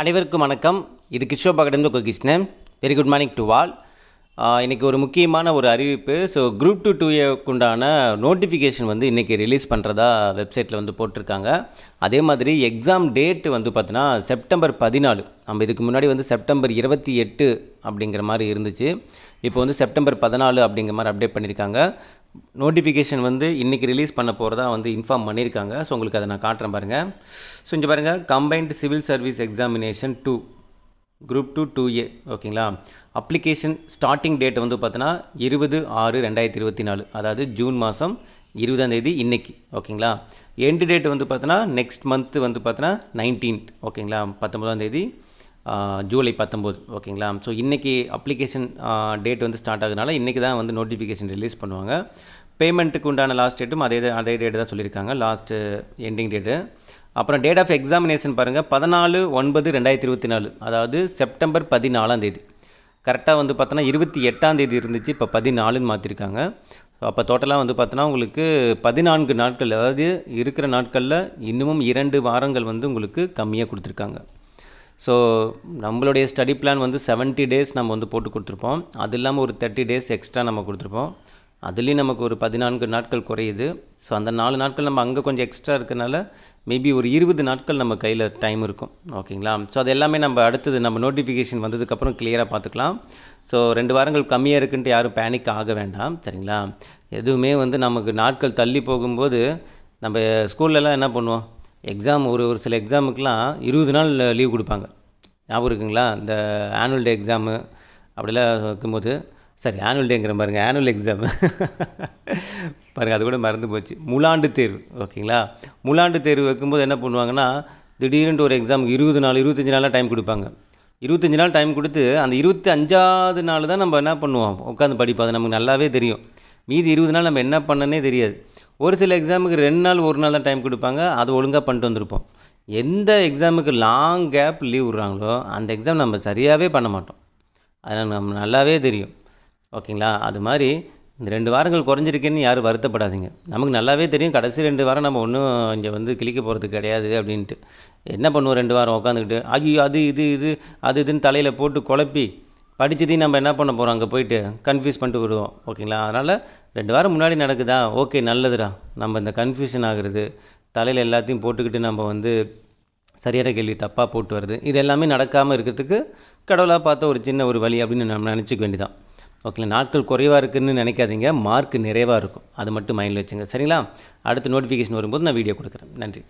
அனைவருக்கும் வணக்கம் இது கிஷோ பகடம் Krishnan very good morning to all இன்றைக்கி ஒரு முக்கியமான ஒரு அறிவிப்பு ஸோ குரூப் டூ டூ ஏக்குண்டான நோட்டிஃபிகேஷன் வந்து இன்றைக்கி ரிலீஸ் பண்ணுறதா வெப்சைட்டில் வந்து போட்டிருக்காங்க அதே மாதிரி எக்ஸாம் டேட்டு வந்து பார்த்தீங்கன்னா செப்டம்பர் பதினாலு நம்ம இதுக்கு முன்னாடி வந்து செப்டம்பர் இருபத்தி எட்டு அப்படிங்கிற மாதிரி இருந்துச்சு இப்போ வந்து செப்டம்பர் பதினாலு அப்படிங்கிற மாதிரி அப்டேட் பண்ணியிருக்காங்க நோட்டிஃபிகேஷன் வந்து இன்றைக்கி ரிலீஸ் பண்ண போகிறதா வந்து இன்ஃபார்ம் பண்ணியிருக்காங்க ஸோ உங்களுக்கு அதை நான் காட்டுறேன் பாருங்கள் ஸோ இங்கே பாருங்கள் combined civil service examination two group two two A ஓகேங்களா அப்ளிகேஷன் ஸ்டார்டிங் டேட் வந்து பார்த்தோன்னா இருபது ஆறு ரெண்டாயிரத்தி இருபத்தி நாலு அதாவது ஜூன் மாதம் இருபதாம் தேதி இன்றைக்கி ஓகேங்களா எண்டு டேட் வந்து பார்த்தோன்னா நெக்ஸ்ட் மந்த்து வந்து பார்த்தோன்னா நைன்டீன்த் ஓகேங்களா பத்தொம்பதாம் தேதி ஜூலை பத்தொம்போது ஓகேங்களா ஸோ இன்றைக்கி அப்ளிகேஷன் டேட் வந்து ஸ்டார்ட் ஆகுதுனால இன்றைக்கி தான் வந்து நோட்டிஃபிகேஷன் ரிலீஸ் பண்ணுவாங்க பேமெண்ட்டுக்கு உண்டான லாஸ்ட் டேட்டும் அதே அதே டேட்டு தான் சொல்லியிருக்காங்க லாஸ்ட்டு எண்டிங் டேட்டு அப்புறம் டேட் ஆஃப் எக்ஸாமினேஷன் பாருங்கள் பதினாலு ஒன்பது ரெண்டாயிரத்தி இருபத்தி நாலு அதாவது செப்டம்பர் பதினாலாம் தேதி கரெக்டாக வந்து பார்த்தோன்னா இருபத்தி எட்டாம் தேதி இருந்துச்சு இப்போ பதினாலுன்னு மாற்றிருக்காங்க அப்போ டோட்டலாக வந்து பார்த்தோன்னா உங்களுக்கு பதினான்கு நாட்கள் அதாவது இருக்கிற நாட்களில் இன்னமும் இரண்டு வாரங்கள் வந்து உங்களுக்கு கம்மியாக கொடுத்துருக்காங்க ஸோ நம்மளுடைய ஸ்டடி பிளான் வந்து செவன்ட்டி டேஸ் நம்ம வந்து போட்டு கொடுத்துருப்போம் அது இல்லாமல் ஒரு தேர்ட்டி டேஸ் எக்ஸ்ட்ரா நம்ம கொடுத்துருப்போம் அதுலேயும் நமக்கு ஒரு பதினான்கு நாட்கள் குறையுது ஸோ அந்த நாலு நாட்கள் நம்ம அங்கே கொஞ்சம் எக்ஸ்ட்ரா இருக்கிறனால மேபி ஒரு இருபது நாட்கள் நம்ம கையில் டைம் இருக்கும் ஓகேங்களா ஸோ அது எல்லாமே நம்ம அடுத்தது நம்ம நோட்டிஃபிகேஷன் வந்ததுக்கப்புறம் கிளியராக பார்த்துக்கலாம் ஸோ ரெண்டு வாரங்கள் கம்மியாக இருக்குன்ட்டு யாரும் பேனிக் ஆக வேண்டாம் சரிங்களா எதுவுமே வந்து நமக்கு நாட்கள் தள்ளி போகும்போது நம்ம ஸ்கூல்லலாம் என்ன பண்ணுவோம் எக்ஸாம் ஒரு ஒரு சில எக்ஸாமுக்கெலாம் இருபது நாள் லீவ் கொடுப்பாங்க ஞாபகம் இருக்குங்களா இந்த ஆனுவல் டே எக்ஸாமு அப்படிலாம் வைக்கும்போது சரி ஆனுவல் டேங்கிற பாருங்க ஆனுவல் எக்ஸாம் பாருங்கள் அது கூட மறந்து போச்சு முலாண்டு தேர்வு ஓகேங்களா முலாண்டு தேர்வு வைக்கும்போது என்ன பண்ணுவாங்கன்னா திடீர்னு ஒரு எக்ஸாமுக்கு இருபது நாள் இருபத்தஞ்சி நாளாக டைம் கொடுப்பாங்க இருபத்தஞ்சி நாள் டைம் கொடுத்து அந்த இருபத்தி அஞ்சாவது நாள் தான் நம்ம என்ன பண்ணுவோம் உட்காந்து படிப்போம் அது நமக்கு நல்லாவே தெரியும் மீதி இருபது நாள் நம்ம என்ன பண்ணனே தெரியாது ஒரு சில எக்ஸாமுக்கு ரெண்டு நாள் ஒரு நாள் தான் டைம் கொடுப்பாங்க அது ஒழுங்காக பண்ணிட்டு வந்திருப்போம் எந்த எக்ஸாமுக்கு லாங் கேப் லீவ் விட்றாங்களோ அந்த எக்ஸாம் நம்ம சரியாகவே பண்ண மாட்டோம் அதனால் நம்ம நல்லாவே தெரியும் ஓகேங்களா அது மாதிரி இந்த ரெண்டு வாரங்கள் குறைஞ்சிருக்கேன்னு யாரும் வருத்தப்படாதீங்க நமக்கு நல்லாவே தெரியும் கடைசி ரெண்டு வாரம் நம்ம ஒன்றும் இங்கே வந்து கிளிக்க போகிறது கிடையாது அப்படின்ட்டு என்ன பண்ணுவோம் ரெண்டு வாரம் உட்காந்துக்கிட்டு ஐயோ அது இது இது அது இதுன்னு தலையில் போட்டு குழப்பி படித்ததையும் நம்ம என்ன பண்ண போகிறோம் அங்கே போயிட்டு கன்ஃபியூஸ் பண்ணிட்டு வருவோம் ஓகேங்களா அதனால் ரெண்டு வாரம் முன்னாடி நடக்குதா ஓகே நல்லதுடா நம்ம இந்த கன்ஃபியூஷன் ஆகிறது தலையில் எல்லாத்தையும் போட்டுக்கிட்டு நம்ம வந்து சரியான கேள்வி தப்பாக போட்டு வருது இது எல்லாமே நடக்காமல் இருக்கிறதுக்கு கடவுளாக பார்த்த ஒரு சின்ன ஒரு வழி அப்படின்னு நம்ம நினச்சிக்க வேண்டியதான் ஓகேங்களா நாட்கள் குறைவாக இருக்குதுன்னு நினைக்காதீங்க மார்க் நிறைவாக இருக்கும் அது மட்டும் மைண்டில் வச்சுங்க சரிங்களா அடுத்த நோட்டிஃபிகேஷன் வரும்போது நான் வீடியோ கொடுக்குறேன் நன்றி